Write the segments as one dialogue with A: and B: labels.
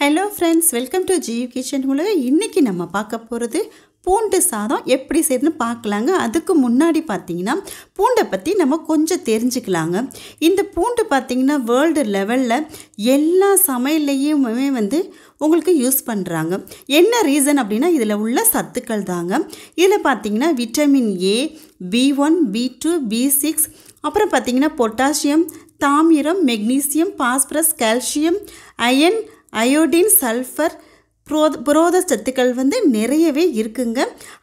A: hello friends welcome to ஜியு kitchen உலக இன்றைக்கி நம்ம பார்க்க போகிறது பூண்டு சாதம் எப்படி செய்யுதுன்னு பார்க்கலாங்க அதுக்கு முன்னாடி பார்த்திங்கன்னா பூண்டை பற்றி நம்ம கொஞ்சம் தெரிஞ்சுக்கலாங்க இந்த பூண்டு பார்த்திங்கன்னா வேர்ல்டு லெவலில் எல்லா சமையல்லையுமே வந்து உங்களுக்கு யூஸ் பண்ணுறாங்க என்ன ரீசன் அப்படின்னா இதில் உள்ள சத்துக்கள் தாங்க இதில் பார்த்திங்கன்னா vitamin A B one B two B six அப்புறம் பார்த்திங்கன்னா பொட்டாசியம் தாமிரம் magnesium phosphorus calcium iron iodine sulphur புரோத புரோத சத்துக்கள் வந்து நிறையவே இருக்குங்க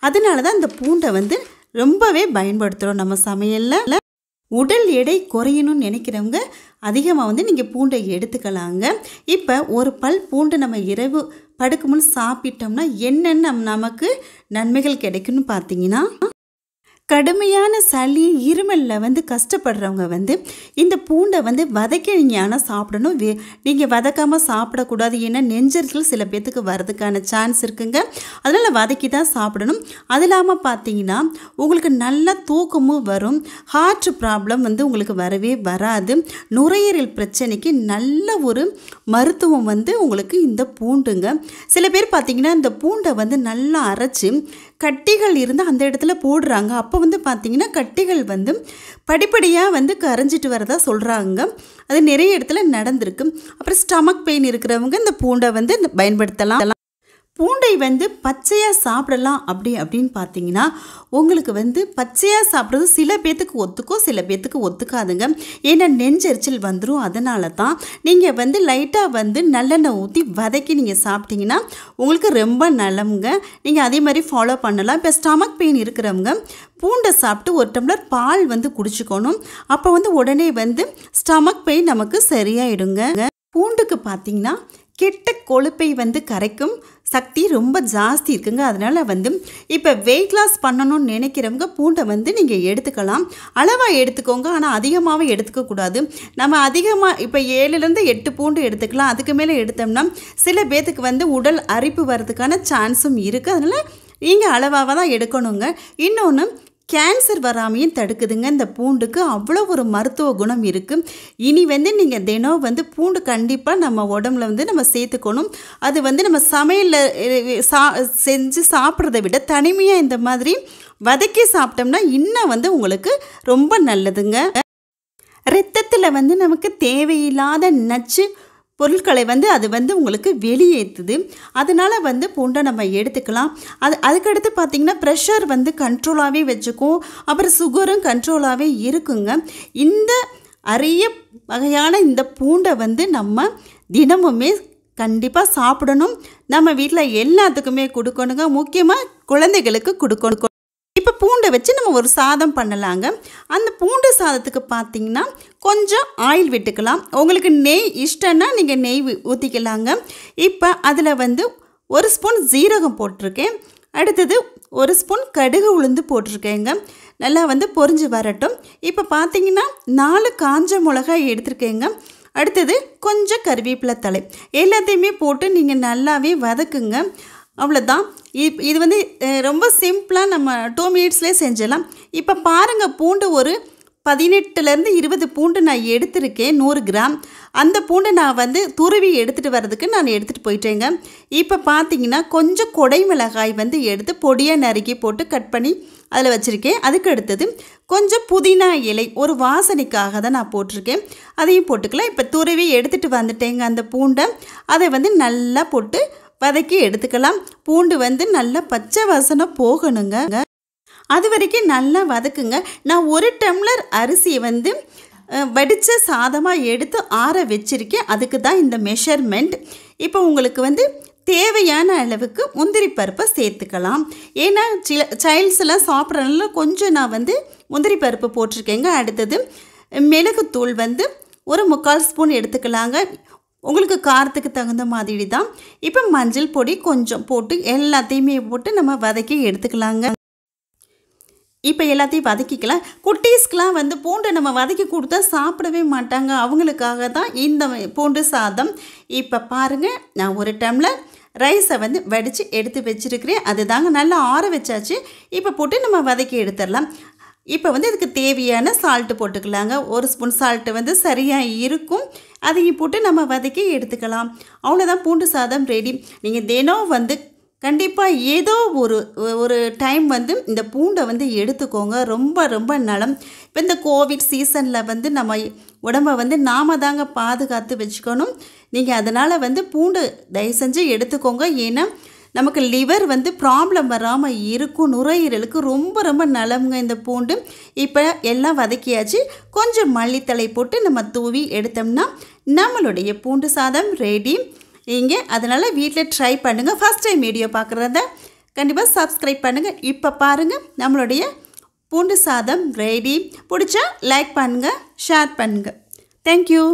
A: அதனால தான் இந்த பூண்டை வந்து ரொம்பவே பயன்படுத்துகிறோம் நம்ம சமையலில் உடல் எடை குறையணும்னு நினைக்கிறவங்க அதிகமாக வந்து நீங்கள் பூண்டை எடுத்துக்கலாங்க இப்போ ஒரு பல் பூண்டு நம்ம இரவு படுக்கும் முன் சாப்பிட்டோம்னா என்னென்ன நமக்கு நன்மைகள் கிடைக்கும்னு பார்த்தீங்கன்னா கடுமையான சளி இருமலில் வந்து கஷ்டப்படுறவங்க வந்து இந்த பூண்டை வந்து வதக்கினியான சாப்பிடணும் வே நீங்கள் வதக்காமல் சாப்பிடக்கூடாது ஏன்னா நெஞ்சரிசல் சில பேர்த்துக்கு வர்றதுக்கான சான்ஸ் இருக்குங்க அதனால் வதக்கி தான் சாப்பிடணும் அது இல்லாமல் பார்த்தீங்கன்னா உங்களுக்கு நல்ல தூக்கமும் வரும் ஹார்ட் ப்ராப்ளம் வந்து உங்களுக்கு வரவே வராது நுரையீரல் பிரச்சனைக்கு நல்ல ஒரு மருத்துவம் வந்து உங்களுக்கு இந்த பூண்டுங்க சில பேர் பார்த்திங்கன்னா இந்த பூண்டை வந்து நல்லா அரைச்சி கட்டிகள் இருந்து அந்த இடத்துல போடுறாங்க அப்போ வந்து பார்த்திங்கன்னா கட்டிகள் வந்து படிப்படியாக வந்து கரைஞ்சிட்டு வரதா சொல்கிறாங்க அது நிறைய இடத்துல நடந்திருக்கு அப்புறம் ஸ்டமக் பெயின் இருக்கிறவங்க இந்த பூண்டை வந்து பயன்படுத்தலாம் பூண்டை வந்து பச்சையாக சாப்பிடலாம் அப்படி அப்படின்னு பார்த்தீங்கன்னா உங்களுக்கு வந்து பச்சையாக சாப்பிட்றது சில பேர்த்துக்கு ஒத்துக்கும் சில பேர்த்துக்கு ஒத்துக்காதுங்க ஏன்னா நெஞ்செரிச்சல் வந்துடும் அதனால தான் நீங்கள் வந்து லைட்டாக வந்து நல்லெண்ணெய் ஊற்றி வதக்கி நீங்கள் சாப்பிட்டீங்கன்னா உங்களுக்கு ரொம்ப நலமுங்க நீங்கள் அதே மாதிரி ஃபாலோ பண்ணலாம் இப்போ ஸ்டமக் பெயின் இருக்கிறவங்க பூண்டை சாப்பிட்டு ஒரு டம்ளர் பால் வந்து குடிச்சுக்கணும் அப்போ வந்து உடனே வந்து ஸ்டமக் பெயின் நமக்கு சரியாயிடுங்க பூண்டுக்கு பார்த்தீங்கன்னா கெட்ட கொழுப்பை வந்து கரைக்கும் சக்தி ரொம்ப ஜாஸ்தி இருக்குங்க அதனால் வந்து இப்போ வெயிட் லாஸ் பண்ணணும்னு நினைக்கிறவங்க பூண்டை வந்து நீங்கள் எடுத்துக்கலாம் அளவாக எடுத்துக்கோங்க ஆனால் அதிகமாகவே எடுத்துக்கக்கூடாது நம்ம அதிகமாக இப்போ ஏழுலேருந்து எட்டு பூண்டு எடுத்துக்கலாம் அதுக்கு மேலே எடுத்தோம்னா சில பேர்த்துக்கு வந்து உடல் அரிப்பு வர்றதுக்கான சான்ஸும் இருக்குது அதனால் நீங்கள் அளவாக தான் எடுக்கணுங்க இன்னொன்று கேன்சர் வராமையும் தடுக்குதுங்க இந்த பூண்டுக்கு அவ்வளோ ஒரு மருத்துவ குணம் இருக்குது இனி வந்து நீங்கள் தினம் வந்து பூண்டு கண்டிப்பாக நம்ம உடம்புல வந்து நம்ம சேர்த்துக்கணும் அது வந்து நம்ம சமையலில் சா செஞ்சு சாப்பிட்றத விட தனிமையாக இந்த மாதிரி வதக்கி சாப்பிட்டோம்னா இன்னும் வந்து உங்களுக்கு ரொம்ப நல்லதுங்க ரத்தத்தில் வந்து நமக்கு தேவையில்லாத நச்சு பொருட்களை வந்து அது வந்து உங்களுக்கு வெளியேற்றுது அதனால் வந்து பூண்டை நம்ம எடுத்துக்கலாம் அது அதுக்கடுத்து பார்த்திங்கன்னா ப்ரெஷர் வந்து கண்ட்ரோலாகவே வச்சுக்கும் அப்புறம் சுகரும் கண்ட்ரோலாகவே இருக்குங்க இந்த அரிய வகையான இந்த பூண்டை வந்து நம்ம தினமுமே கண்டிப்பாக சாப்பிடணும் நம்ம வீட்டில் எல்லாத்துக்குமே கொடுக்கணுங்க முக்கியமாக குழந்தைகளுக்கு கொடுக்கணும் இப்போ பூண்டை வச்சு நம்ம ஒரு சாதம் பண்ணலாங்க அந்த பூண்டு சாதத்துக்கு பார்த்திங்கன்னா கொஞ்சம் ஆயில் விட்டுக்கலாம் உங்களுக்கு நெய் இஷ்டம்னா நீங்கள் நெய் ஊற்றிக்கலாங்க இப்போ அதில் வந்து ஒரு ஸ்பூன் ஜீரகம் போட்டிருக்கேன் அடுத்தது ஒரு ஸ்பூன் கடுகு உளுந்து போட்டிருக்கேங்க நல்லா வந்து பொறிஞ்சு வரட்டும் இப்போ பார்த்தீங்கன்னா நாலு காஞ்ச மிளகாய் எடுத்திருக்கேங்க அடுத்தது கொஞ்சம் கருவேப்பிலை தலை எல்லாத்தையுமே போட்டு நீங்கள் நல்லாவே வதக்குங்க அவ்வளோதான் இப் இது வந்து ரொம்ப சிம்பிளாக நம்ம டூ மினிட்ஸ்லேயே செஞ்சிடலாம் இப்போ பாருங்கள் பூண்டு ஒரு பதினெட்டுலேருந்து இருபது பூண்டு நான் எடுத்திருக்கேன் நூறு கிராம் அந்த பூண்டை நான் வந்து துருவி எடுத்துகிட்டு வர்றதுக்கு நான் எடுத்துகிட்டு போயிட்டேங்க இப்போ பார்த்தீங்கன்னா கொஞ்சம் கொடை மிளகாய் வந்து எடுத்து பொடியாக நறுக்கி போட்டு கட் பண்ணி அதில் வச்சுருக்கேன் அதுக்கு அடுத்தது கொஞ்சம் புதினா இலை ஒரு வாசனைக்காக தான் நான் போட்டிருக்கேன் அதையும் போட்டுக்கலாம் இப்போ துருவி எடுத்துகிட்டு வந்துட்டேங்க அந்த பூண்டை அதை வந்து நல்லா போட்டு வதக்கி எடுத்துக்கலாம் பூண்டு வந்து நல்லா பச்சை வாசனை போகணுங்க அது வரைக்கும் நல்லா வதக்குங்க நான் ஒரு டம்ளர் அரிசியை வந்து வடித்த சாதமாக எடுத்து ஆற வச்சுருக்கேன் அதுக்கு தான் இந்த மெஷர்மெண்ட் இப்போ உங்களுக்கு வந்து தேவையான அளவுக்கு முந்திரி பருப்பை சேர்த்துக்கலாம் ஏன்னா சில சைல்ட்ஸ்லாம் சாப்பிட்றதுனால கொஞ்சம் நான் வந்து முந்திரி பருப்பு போட்டிருக்கேங்க அடுத்தது மிளகுத்தூள் வந்து ஒரு முக்கால் ஸ்பூன் எடுத்துக்கலாங்க உங்களுக்கு காரத்துக்கு தகுந்த மாதிரி தான் இப்போ மஞ்சள் பொடி கொஞ்சம் போட்டு எல்லாத்தையுமே போட்டு நம்ம வதக்கி எடுத்துக்கலாங்க இப்போ எல்லாத்தையும் வதக்கிக்கலாம் குட்டீஸ்க்கெலாம் வந்து பூண்டை நம்ம வதக்கி கொடுத்தா சாப்பிடவே மாட்டாங்க அவங்களுக்காக தான் இந்த பூண்டு சாதம் இப்போ பாருங்கள் நான் ஒரு டைமில் ரைஸை வந்து வடித்து எடுத்து வச்சுருக்கிறேன் அது தாங்க நல்லா ஆற வச்சாச்சு இப்போ போட்டு நம்ம வதக்கி எடுத்துடலாம் இப்போ வந்து இதுக்கு தேவையான சால்ட்டு போட்டுக்கலாங்க ஒரு ஸ்பூன் சால்ட்டு வந்து சரியாக இருக்கும் அதையும் போட்டு நம்ம வதக்கி எடுத்துக்கலாம் அவ்வளோதான் பூண்டு சாதம் ரெடி நீங்கள் தினம் வந்து கண்டிப்பாக ஏதோ ஒரு ஒரு டைம் வந்து இந்த பூண்டை வந்து எடுத்துக்கோங்க ரொம்ப ரொம்ப நலம் இப்போ இந்த கோவிட் சீசனில் வந்து நம்ம உடம்பை வந்து நாம தாங்க பாதுகாத்து வச்சுக்கணும் நீங்கள் அதனால் வந்து பூண்டு தயவு செஞ்சு எடுத்துக்கோங்க ஏன்னா நமக்கு லிவர் வந்து ப்ராப்ளம் வராமல் இருக்கும் நுரையீரலுக்கு ரொம்ப ரொம்ப நலமுங்க இந்த பூண்டு இப்போ எல்லாம் வதக்கியாச்சு கொஞ்சம் மல்லித்தலை போட்டு நம்ம தூவி எடுத்தோம்னா நம்மளுடைய பூண்டு சாதம் ரெடி இங்கே அதனால் வீட்டில் ட்ரை பண்ணுங்கள் ஃபஸ்ட் டைம் வீடியோ பார்க்குறத கண்டிப்பாக சப்ஸ்கிரைப் பண்ணுங்கள் இப்போ பாருங்கள் நம்மளுடைய பூண்டு சாதம் ரெடி பிடிச்சா லைக் பண்ணுங்கள் ஷேர் பண்ணுங்கள் தேங்க்யூ